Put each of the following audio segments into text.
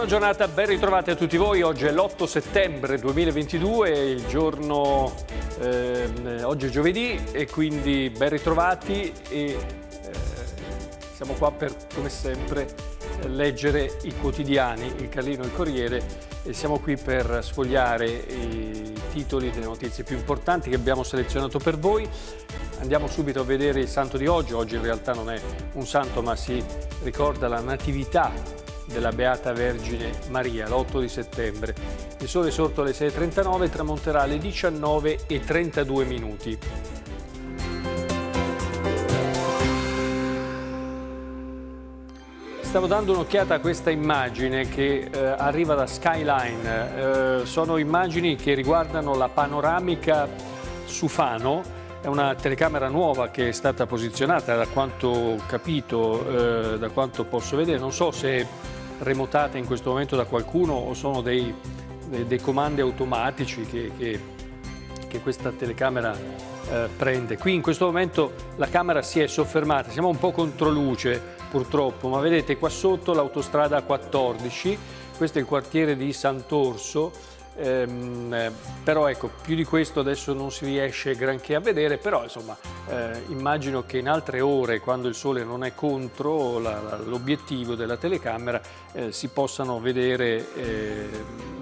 Buona giornata, ben ritrovati a tutti voi. Oggi è l'8 settembre 2022, il giorno eh, oggi è giovedì e quindi ben ritrovati e eh, siamo qua per come sempre leggere i quotidiani, il Carlino e il Corriere e siamo qui per sfogliare i titoli delle notizie più importanti che abbiamo selezionato per voi. Andiamo subito a vedere il santo di oggi, oggi in realtà non è un santo ma si ricorda la natività della Beata Vergine Maria l'8 di settembre. Il sole sorto alle 6.39 tramonterà alle 19.32 minuti. Stavo dando un'occhiata a questa immagine che eh, arriva da Skyline. Eh, sono immagini che riguardano la panoramica su Fano. È una telecamera nuova che è stata posizionata, da quanto ho capito, eh, da quanto posso vedere. Non so se remotate in questo momento da qualcuno o sono dei, dei comandi automatici che, che, che questa telecamera eh, prende. Qui in questo momento la camera si è soffermata, siamo un po' contro luce purtroppo, ma vedete qua sotto l'autostrada 14, questo è il quartiere di Sant'Orso, Ehm, però ecco, più di questo adesso non si riesce granché a vedere, però insomma eh, immagino che in altre ore, quando il sole non è contro l'obiettivo della telecamera, eh, si possano vedere eh,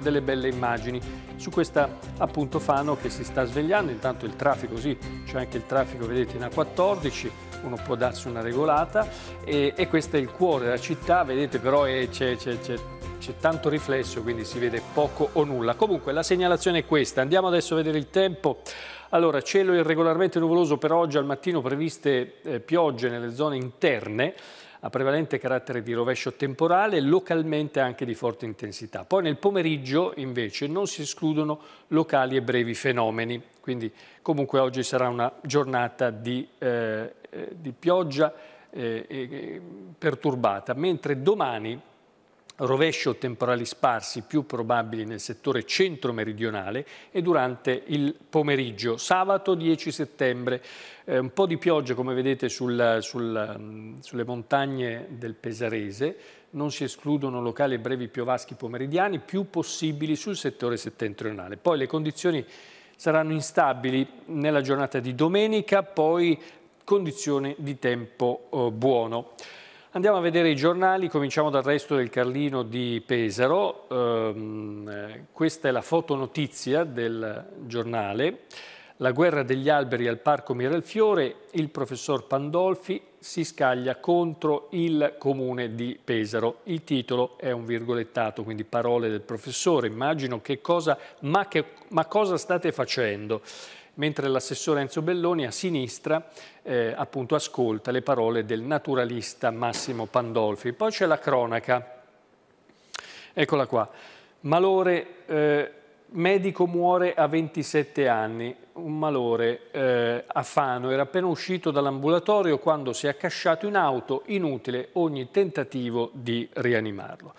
delle belle immagini. Su questa appunto Fano che si sta svegliando, intanto il traffico sì, c'è anche il traffico vedete in A14, uno può darsi una regolata e, e questo è il cuore della città, vedete però eh, c'è c'è tanto riflesso quindi si vede poco o nulla. Comunque la segnalazione è questa, andiamo adesso a vedere il tempo. Allora, cielo irregolarmente nuvoloso per oggi, al mattino previste eh, piogge nelle zone interne, a prevalente carattere di rovescio temporale, localmente anche di forte intensità. Poi nel pomeriggio invece non si escludono locali e brevi fenomeni, quindi comunque oggi sarà una giornata di, eh, eh di pioggia eh, perturbata, mentre domani rovescio temporali sparsi più probabili nel settore centro-meridionale e durante il pomeriggio. Sabato 10 settembre, eh, un po' di pioggia come vedete sul, sul, mm, sulle montagne del Pesarese, non si escludono locali brevi piovaschi pomeridiani più possibili sul settore settentrionale. Poi le condizioni saranno instabili nella giornata di domenica, poi condizioni di tempo eh, buono. Andiamo a vedere i giornali, cominciamo dal resto del Carlino di Pesaro. Ehm, questa è la fotonotizia del giornale. La guerra degli alberi al Parco Miralfiore, il professor Pandolfi si scaglia contro il comune di Pesaro. Il titolo è un virgolettato, quindi parole del professore. Immagino che cosa, ma, che, ma cosa state facendo? mentre l'assessore Enzo Belloni a sinistra eh, appunto ascolta le parole del naturalista Massimo Pandolfi. Poi c'è la cronaca, eccola qua, malore... Eh, medico muore a 27 anni, un malore eh, a Fano, era appena uscito dall'ambulatorio quando si è accasciato in auto, inutile ogni tentativo di rianimarlo.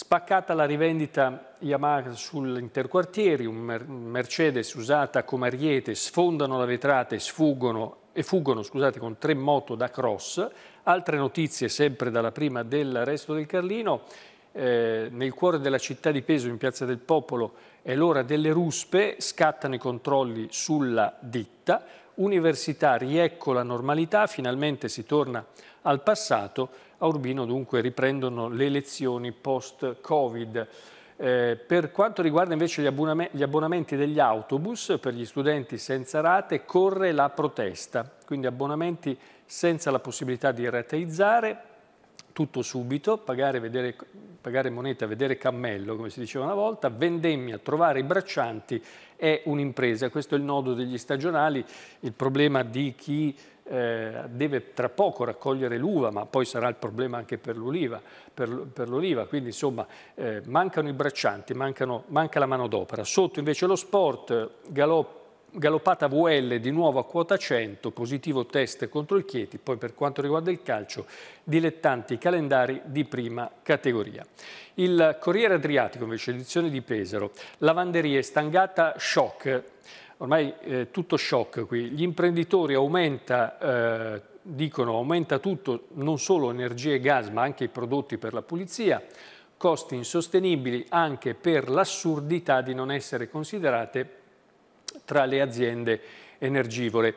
Spaccata la rivendita Yamaha sull'interquartieri, un Mercedes usata come ariete, sfondano la vetrata e sfuggono e fuggono scusate, con tre moto da cross. Altre notizie sempre dalla prima del resto del Carlino. Eh, nel cuore della città di Peso, in Piazza del Popolo, è l'ora delle ruspe, scattano i controlli sulla ditta università riecco la normalità, finalmente si torna al passato, a Urbino dunque riprendono le lezioni post-Covid. Eh, per quanto riguarda invece gli, abbonamenti, gli abbonamenti degli autobus per gli studenti senza rate corre la protesta, quindi abbonamenti senza la possibilità di rateizzare, tutto subito, pagare, vedere, pagare moneta, vedere cammello, come si diceva una volta, vendemmia, trovare i braccianti è un'impresa. Questo è il nodo degli stagionali, il problema di chi eh, deve tra poco raccogliere l'uva, ma poi sarà il problema anche per l'oliva. Quindi insomma eh, mancano i braccianti, mancano, manca la manodopera. Sotto invece lo sport, eh, galoppi, galoppata VL di nuovo a quota 100, positivo test contro il Chieti, poi per quanto riguarda il calcio, dilettanti calendari di prima categoria. Il Corriere Adriatico invece, edizione di Pesaro, lavanderie stangata shock, ormai eh, tutto shock qui, gli imprenditori aumenta, eh, dicono aumenta tutto, non solo energia e gas ma anche i prodotti per la pulizia, costi insostenibili anche per l'assurdità di non essere considerate tra le aziende energivore.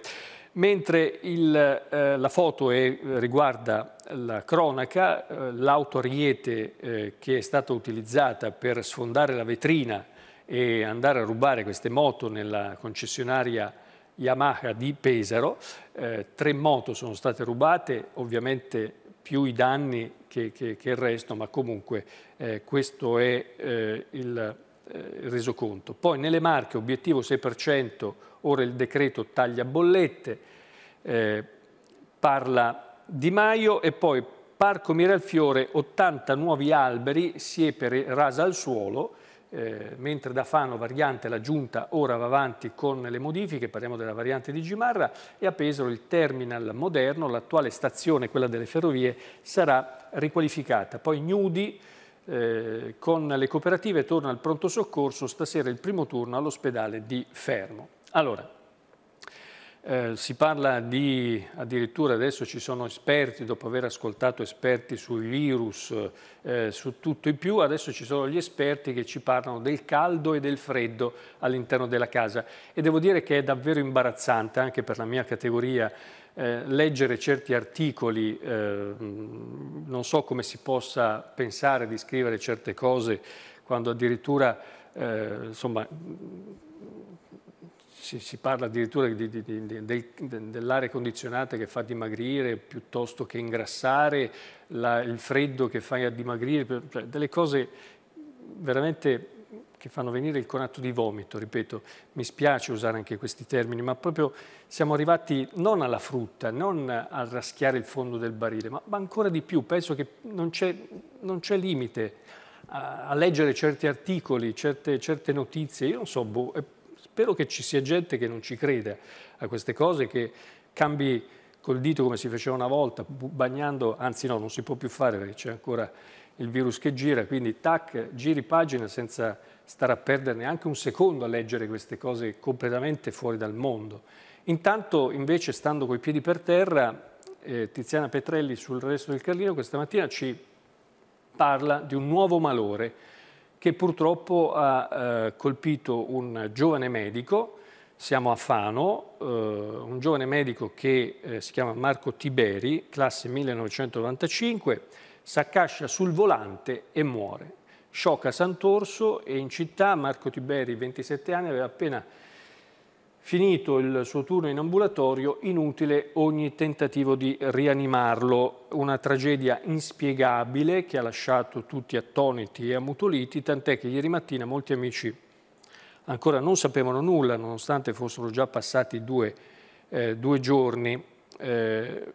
Mentre il, eh, la foto è, riguarda la cronaca, eh, Ariete eh, che è stata utilizzata per sfondare la vetrina e andare a rubare queste moto nella concessionaria Yamaha di Pesaro, eh, tre moto sono state rubate, ovviamente più i danni che, che, che il resto, ma comunque eh, questo è eh, il eh, resoconto. Poi nelle marche obiettivo 6%, ora il decreto taglia bollette, eh, parla Di Maio e poi Parco Miralfiore 80 nuovi alberi, siepe rasa al suolo, eh, mentre da Fano variante la giunta ora va avanti con le modifiche, parliamo della variante di Gimarra e a Pesaro il terminal moderno, l'attuale stazione, quella delle ferrovie, sarà riqualificata. Poi Gnudi eh, con le cooperative torna al pronto soccorso stasera il primo turno all'ospedale di Fermo. Allora, eh, si parla di, addirittura adesso ci sono esperti, dopo aver ascoltato esperti sui virus, eh, su tutto e più, adesso ci sono gli esperti che ci parlano del caldo e del freddo all'interno della casa e devo dire che è davvero imbarazzante anche per la mia categoria eh, leggere certi articoli, eh, non so come si possa pensare di scrivere certe cose quando addirittura eh, insomma, si, si, parla addirittura di, di, di, del, dell'aria condizionata che fa dimagrire piuttosto che ingrassare, la, il freddo che fa dimagrire, cioè delle cose veramente che fanno venire il conato di vomito, ripeto, mi spiace usare anche questi termini, ma proprio siamo arrivati non alla frutta, non al raschiare il fondo del barile, ma, ma ancora di più, penso che non c'è limite a, a, leggere certi articoli, certe, certe notizie, io non so, boh, spero che ci sia gente che non ci creda a queste cose, che cambi col dito come si faceva una volta, bagnando, anzi no, non si può più fare perché c'è ancora il virus che gira, quindi tac, giri pagina senza stare a perderne anche un secondo a leggere queste cose completamente fuori dal mondo. Intanto invece, stando coi piedi per terra, eh, Tiziana Petrelli sul resto del Carlino questa mattina ci parla di un nuovo malore che purtroppo ha eh, colpito un giovane medico, siamo a Fano, eh, un giovane medico che eh, si chiama Marco Tiberi, classe 1995, si accascia sul volante e muore sciocca Sant'Orso e in città Marco Tiberi, 27 anni, aveva appena finito il suo turno in ambulatorio, inutile ogni tentativo di rianimarlo. Una tragedia inspiegabile che ha lasciato tutti attoniti e ammutoliti, tant'è che ieri mattina molti amici ancora non sapevano nulla, nonostante fossero già passati due, eh, due giorni. Eh,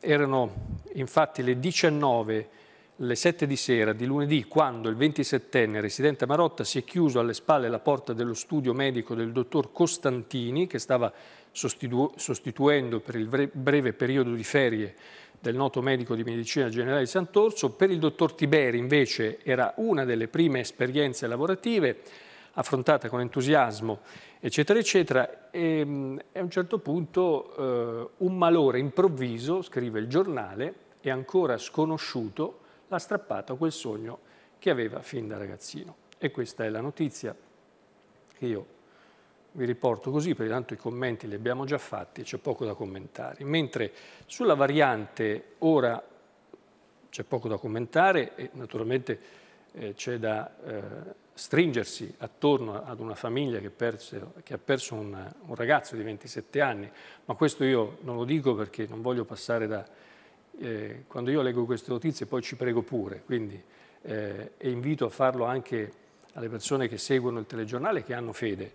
erano infatti le 19 le 7 di sera di lunedì, quando il 27enne residente Marotta si è chiuso alle spalle la porta dello studio medico del dottor Costantini, che stava sostitu sostituendo per il breve periodo di ferie del noto medico di medicina generale di Sant'Orso. Per il dottor Tiberi invece era una delle prime esperienze lavorative, affrontata con entusiasmo, eccetera, eccetera. Ehm, e, a un certo punto eh, un malore improvviso, scrive il giornale, è ancora sconosciuto, ha strappato quel sogno che aveva fin da ragazzino. E questa è la notizia che io vi riporto così, perché tanto i commenti li abbiamo già fatti, c'è poco da commentare. Mentre sulla variante ora c'è poco da commentare e naturalmente eh, c'è da eh, stringersi attorno ad una famiglia che, perso, che ha perso un, un ragazzo di 27 anni, ma questo io non lo dico perché non voglio passare da eh, quando io leggo queste notizie poi ci prego pure, quindi, eh, e invito a farlo anche alle persone che seguono il telegiornale e che hanno fede.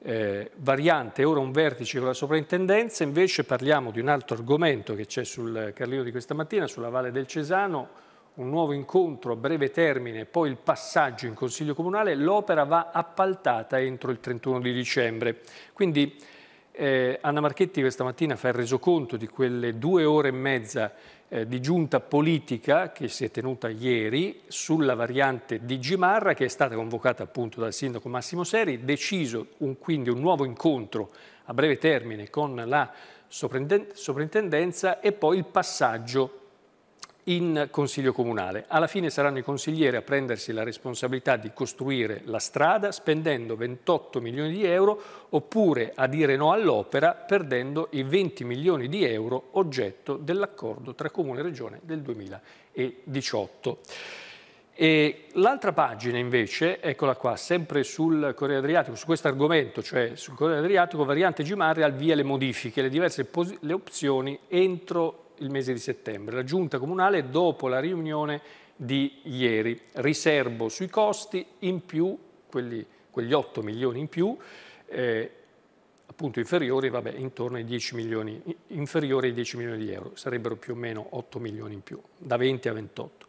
Eh, variante, ora un vertice con la soprintendenza, invece parliamo di un altro argomento che c'è sul Carlino di questa mattina, sulla Valle del Cesano, un nuovo incontro a breve termine, poi il passaggio in Consiglio Comunale, l'opera va appaltata entro il 31 di dicembre. Quindi eh, Anna Marchetti questa mattina fa il resoconto di quelle due ore e mezza eh, di giunta politica che si è tenuta ieri sulla variante di Gimarra che è stata convocata appunto dal sindaco Massimo Seri, deciso un, quindi un nuovo incontro a breve termine con la soprintendenza e poi il passaggio in Consiglio Comunale. Alla fine saranno i consiglieri a prendersi la responsabilità di costruire la strada spendendo 28 milioni di euro oppure a dire no all'opera perdendo i 20 milioni di euro oggetto dell'accordo tra Comune e Regione del 2018. L'altra pagina invece, eccola qua, sempre sul Corriere Adriatico, su questo argomento, cioè sul Corriere Adriatico, variante Gimarri al via le modifiche, le diverse le opzioni entro il mese di settembre. La giunta comunale, dopo la riunione di ieri, riservo sui costi in più, quelli, quegli 8 milioni in più, eh, appunto inferiori, vabbè, intorno ai 10 milioni, inferiori ai 10 milioni di euro, sarebbero più o meno 8 milioni in più, da 20 a 28.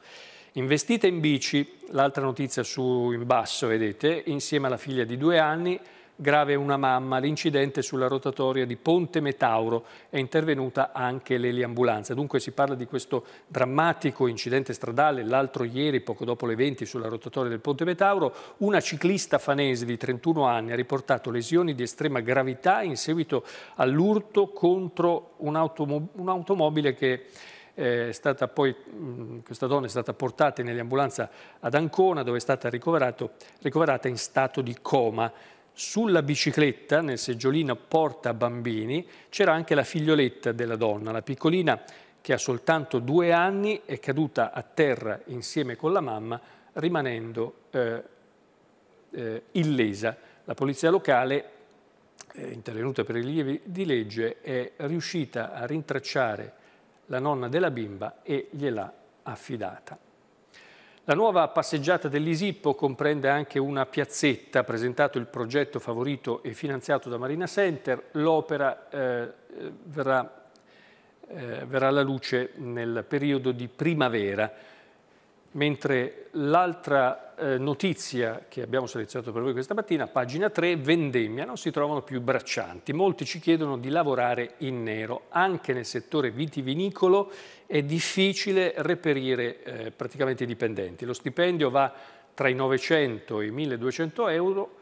Investita in bici, l'altra notizia su in basso, vedete, insieme alla figlia di due anni, grave una mamma, l'incidente sulla rotatoria di Ponte Metauro, è intervenuta anche l'eliambulanza. Dunque si parla di questo drammatico incidente stradale, l'altro ieri poco dopo le 20 sulla rotatoria del Ponte Metauro, una ciclista fanese di 31 anni ha riportato lesioni di estrema gravità in seguito all'urto contro un'automobile che eh, è stata poi, mm, questa donna è stata portata nell'ambulanza ad Ancona dove è stata ricoverata in stato di coma. Sulla bicicletta, nel seggiolino porta bambini, c'era anche la figlioletta della donna, la piccolina che ha soltanto due anni è caduta a terra insieme con la mamma, rimanendo eh, eh, illesa. La polizia locale, eh, intervenuta per i rilievi di legge, è riuscita a rintracciare la nonna della bimba e gliela affidata. La nuova passeggiata dell'Isippo comprende anche una piazzetta, presentato il progetto favorito e finanziato da Marina Center. L'opera eh, verrà, eh, verrà alla luce nel periodo di primavera. Mentre l'altra eh, notizia che abbiamo selezionato per voi questa mattina, pagina 3, vendemmia, non si trovano più braccianti. Molti ci chiedono di lavorare in nero. Anche nel settore vitivinicolo è difficile reperire eh, praticamente i dipendenti. Lo stipendio va tra i 900 e i 1200 euro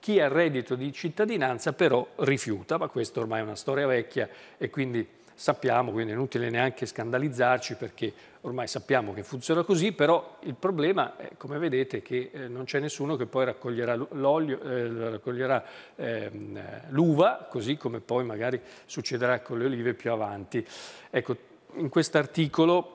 chi ha reddito di cittadinanza però rifiuta, ma questa ormai è una storia vecchia e quindi sappiamo, quindi è inutile neanche scandalizzarci perché ormai sappiamo che funziona così, però il problema, è, come vedete, è che eh, non c'è nessuno che poi raccoglierà eh, ehm, l'uva, eh, così come poi magari succederà con le olive più avanti. Ecco, in quest'articolo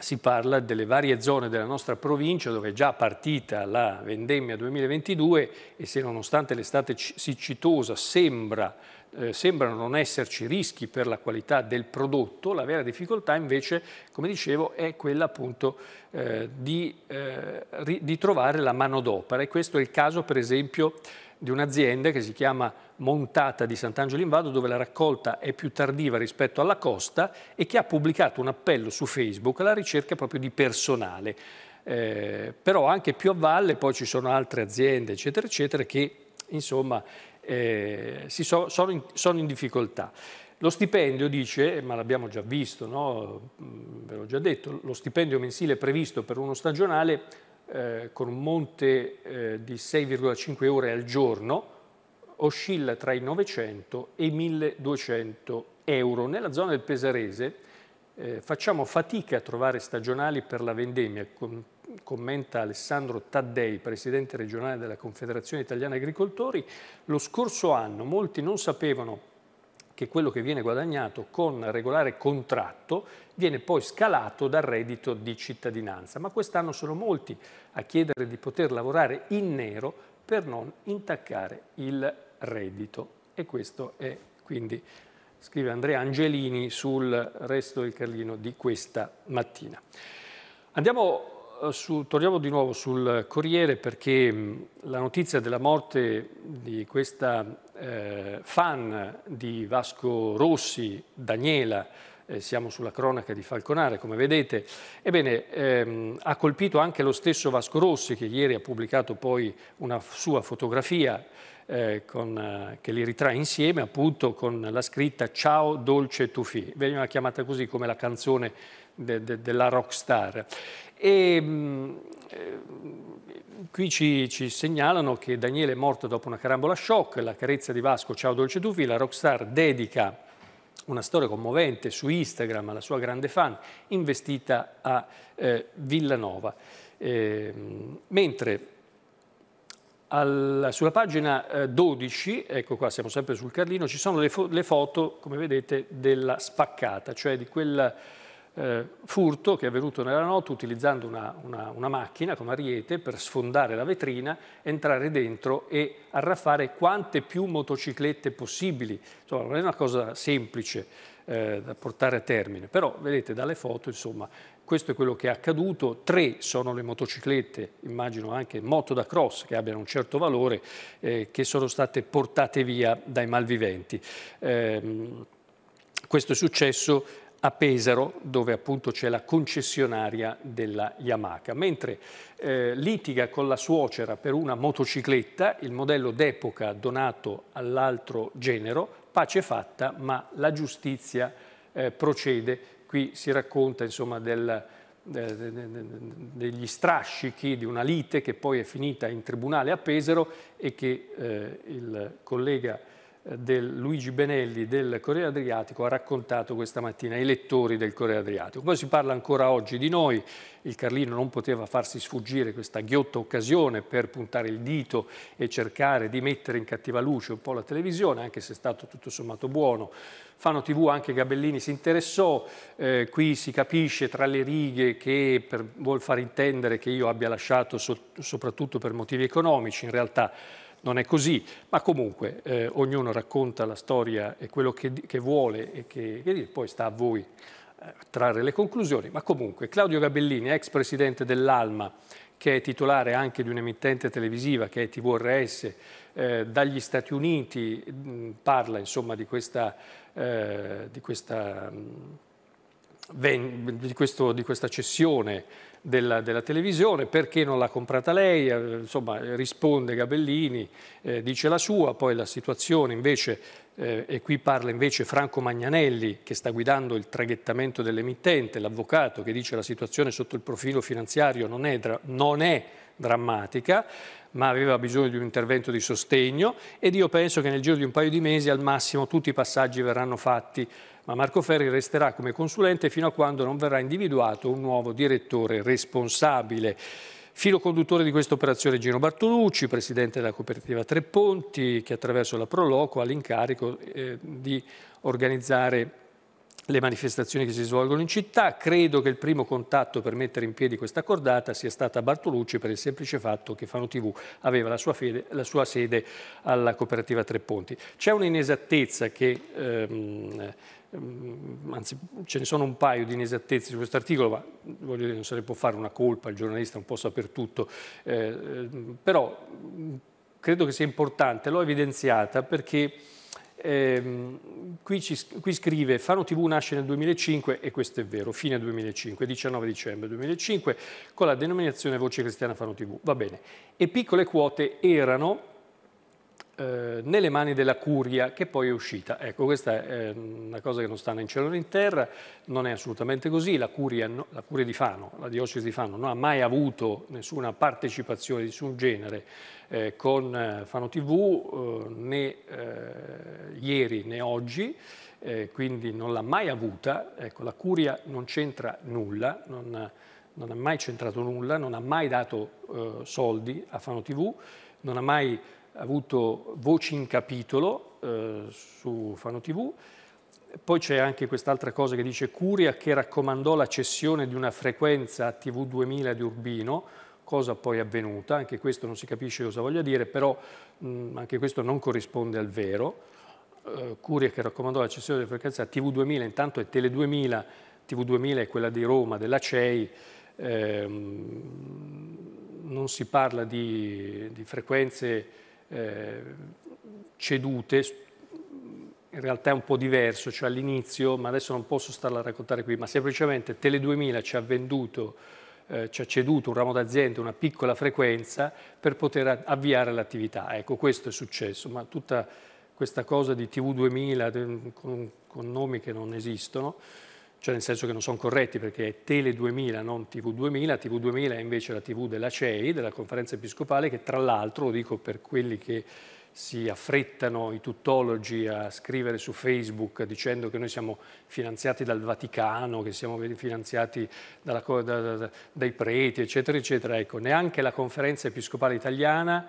si parla delle varie zone della nostra provincia dove è già partita la vendemmia 2022 e se nonostante l'estate siccitosa sembra eh, sembrano non esserci rischi per la qualità del prodotto, la vera difficoltà invece, come dicevo, è quella appunto eh, di, eh, di, trovare la manodopera e questo è il caso per esempio di un'azienda che si chiama Montata di Sant'Angelo in Vado dove la raccolta è più tardiva rispetto alla costa e che ha pubblicato un appello su Facebook alla ricerca proprio di personale. Eh, però anche più a valle poi ci sono altre aziende eccetera eccetera che insomma eh, so, sono, in, sono in difficoltà. Lo stipendio, dice, ma l'abbiamo già visto, no? Mm, ve l'ho già detto, lo stipendio mensile previsto per uno stagionale eh, con un monte eh, di 6,5 ore al giorno oscilla tra i 900 e i 1200 euro. Nella zona del Pesarese eh, facciamo fatica a trovare stagionali per la vendemmia, con commenta Alessandro Taddei, presidente regionale della Confederazione Italiana Agricoltori, lo scorso anno molti non sapevano che quello che viene guadagnato con regolare contratto viene poi scalato dal reddito di cittadinanza, ma quest'anno sono molti a chiedere di poter lavorare in nero per non intaccare il reddito. E questo è quindi, scrive Andrea Angelini sul resto del Carlino di questa mattina. Andiamo eh, su, torniamo di nuovo sul Corriere perché mm, la notizia della morte di questa eh, fan di Vasco Rossi, Daniela, eh, siamo sulla cronaca di Falconare come vedete, ebbene ehm, ha colpito anche lo stesso Vasco Rossi che ieri ha pubblicato poi una sua fotografia eh, con, eh, che li ritrae insieme appunto con la scritta Ciao dolce Tufi, veniva chiamata così come la canzone de, de, della rockstar. E, mm, eh, qui ci, ci, segnalano che Daniele è morto dopo una carambola shock, la carezza di Vasco, ciao dolce Tufi, la rockstar dedica una storia commovente su Instagram alla sua grande fan, investita a eh, Villanova. Eh, mentre al, sulla pagina 12, eh, ecco qua siamo sempre sul Carlino, ci sono le, fo le foto, come vedete, della spaccata, cioè di quella eh, furto che è avvenuto nella notte utilizzando una, una, una macchina come ariete per sfondare la vetrina, entrare dentro e arraffare quante più motociclette possibili. Insomma, non è una cosa semplice eh, da portare a termine, però vedete dalle foto, insomma, questo è quello che è accaduto, tre sono le motociclette, immagino anche moto da cross che abbiano un certo valore, eh, che sono state portate via dai malviventi. Ehm, questo è successo a Pesaro, dove appunto c'è la concessionaria della Yamaha, mentre eh, litiga con la suocera per una motocicletta, il modello d'epoca donato all'altro genero, pace fatta, ma la giustizia eh, procede. Qui si racconta insomma del, eh, de, de, de, degli strascichi di una lite che poi è finita in tribunale a Pesaro e che eh, il collega del Luigi Benelli del Corriere Adriatico ha raccontato questa mattina ai lettori del Corriere Adriatico. Poi si parla ancora oggi di noi, il Carlino non poteva farsi sfuggire questa ghiotta occasione per puntare il dito e cercare di mettere in cattiva luce un po' la televisione, anche se è stato tutto sommato buono. Fano TV anche Gabellini si interessò, eh, qui si capisce tra le righe che per, vuol far intendere che io abbia lasciato so, soprattutto per motivi economici, in realtà non è così, ma comunque eh, ognuno racconta la storia e quello che, che vuole e che, che poi sta a voi eh, trarre le conclusioni, ma comunque Claudio Gabellini, ex presidente dell'Alma, che è titolare anche di un'emittente televisiva che è TVRS, eh, dagli Stati Uniti mh, mm, parla insomma di questa, eh, di questa, mh, mm, di questo, di questa cessione della, della, televisione, perché non l'ha comprata lei, eh, insomma risponde Gabellini, eh, dice la sua, poi la situazione invece, eh, e qui parla invece Franco Magnanelli che sta guidando il traghettamento dell'emittente, l'avvocato che dice la situazione sotto il profilo finanziario non è, non è drammatica, ma aveva bisogno di un intervento di sostegno ed io penso che nel giro di un paio di mesi al massimo tutti i passaggi verranno fatti ma Marco Ferri resterà come consulente fino a quando non verrà individuato un nuovo direttore responsabile. Filo conduttore di questa operazione Gino Bartolucci, presidente della cooperativa Tre Ponti, che attraverso la Proloco ha l'incarico eh, di organizzare le manifestazioni che si svolgono in città. Credo che il primo contatto per mettere in piedi questa cordata sia stata Bartolucci per il semplice fatto che Fano TV aveva la sua, fede, la sua sede alla cooperativa Tre Ponti. C'è un'inesattezza che... Ehm, Ehm, anzi ce ne sono un paio di inesattezze su questo articolo, ma voglio dire non se ne può fare una colpa, il giornalista non può sapere tutto, eh, ehm, però credo che sia importante, l'ho evidenziata perché eh, qui, ci, qui, scrive Fano TV nasce nel 2005 e questo è vero, fine 2005, 19 dicembre 2005 con la denominazione Voce Cristiana Fano TV, va bene, e piccole quote erano eh, nelle mani della curia che poi è uscita. Ecco, questa è eh, una cosa che non sta né in cielo né in terra, non è assolutamente così, la curia, la curia di Fano, la diocesi di Fano non ha mai avuto nessuna partecipazione di nessun genere eh, con eh, Fano TV né ieri né oggi, quindi non l'ha mai avuta, ecco, la curia non c'entra nulla, non, non ha mai centrato nulla, non ha mai dato eh, soldi a Fano TV, non ha mai avuto voci in capitolo eh, su Fano TV, poi c'è anche quest'altra cosa che dice Curia che raccomandò la cessione di una frequenza a TV 2000 di Urbino, cosa poi avvenuta, anche questo non si capisce cosa voglia dire, però mh, mm, anche questo non corrisponde al vero. Eh, Curia che raccomandò la cessione della frequenza a TV 2000, intanto è Tele 2000, TV 2000 è quella di Roma, della CEI, eh, non si parla di, di frequenze eh, cedute, in realtà è un po' diverso, cioè all'inizio, ma adesso non posso starla a raccontare qui, ma semplicemente Tele 2000 ci ha venduto, eh, ci ha ceduto un ramo d'azienda, una piccola frequenza per poter avviare l'attività. Ecco, questo è successo, ma tutta questa cosa di TV 2000 con, con nomi che non esistono, cioè nel senso che non sono corretti perché è Tele 2000, non TV 2000, TV 2000 è invece la TV della CEI, della conferenza episcopale, che tra l'altro, lo dico per quelli che si affrettano i tuttologi a scrivere su Facebook dicendo che noi siamo finanziati dal Vaticano, che siamo finanziati dalla, da, da, dai preti, eccetera, eccetera, ecco, neanche la conferenza episcopale italiana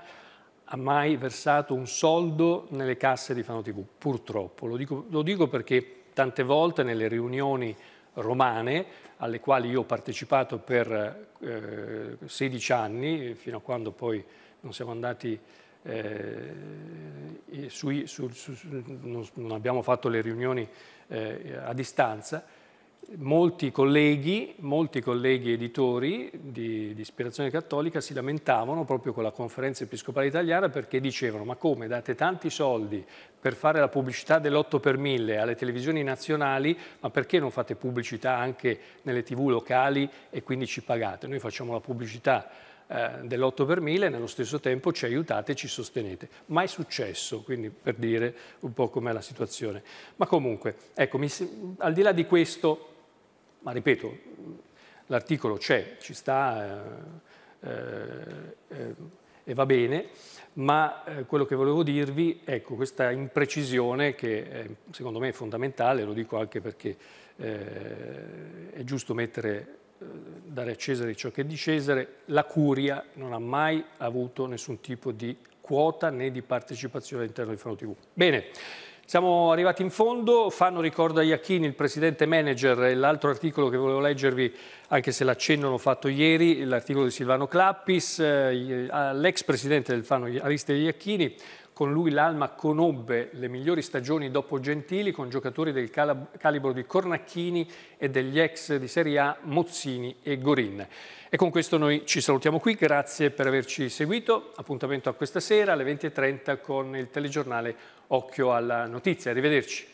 ha mai versato un soldo nelle casse di Fano TV, purtroppo, lo dico, lo dico perché Tante volte nelle riunioni romane, alle quali io ho partecipato per eh, 16 anni, fino a quando poi non siamo andati eh, sui, su, su, non, abbiamo fatto le riunioni eh, a distanza, molti colleghi, molti colleghi editori di, di, ispirazione cattolica si lamentavano proprio con la conferenza episcopale italiana perché dicevano ma come date tanti soldi per fare la pubblicità dell'8 per 1000 alle televisioni nazionali ma perché non fate pubblicità anche nelle tv locali e quindi ci pagate? Noi facciamo la pubblicità eh, dell'8 per 1000 e nello stesso tempo ci aiutate e ci sostenete. Mai successo, quindi per dire un po' com'è la situazione. Ma comunque, ecco, mi, al di là di questo, ma ripeto, l'articolo c'è, ci sta eh, eh, eh e va bene, ma eh, quello che volevo dirvi, ecco, questa imprecisione che è, secondo me è fondamentale, lo dico anche perché eh, è giusto mettere dare a Cesare ciò che è di Cesare, la Curia non ha mai avuto nessun tipo di quota né di partecipazione all'interno di Fano TV. Bene. Siamo arrivati in fondo, Fanno ricorda Iacchini, il presidente manager, l'altro articolo che volevo leggervi, anche se l'accenno l'ho fatto ieri, l'articolo di Silvano Clappis, eh, eh, l'ex presidente del Fanno Ariste Iacchini, con lui l'Alma conobbe le migliori stagioni dopo Gentili con giocatori del calibro di Cornacchini e degli ex di Serie A Mozzini e Gorin. E con questo noi ci salutiamo qui, grazie per averci seguito, appuntamento a questa sera alle 20.30 con il telegiornale occhio alla notizia, arrivederci.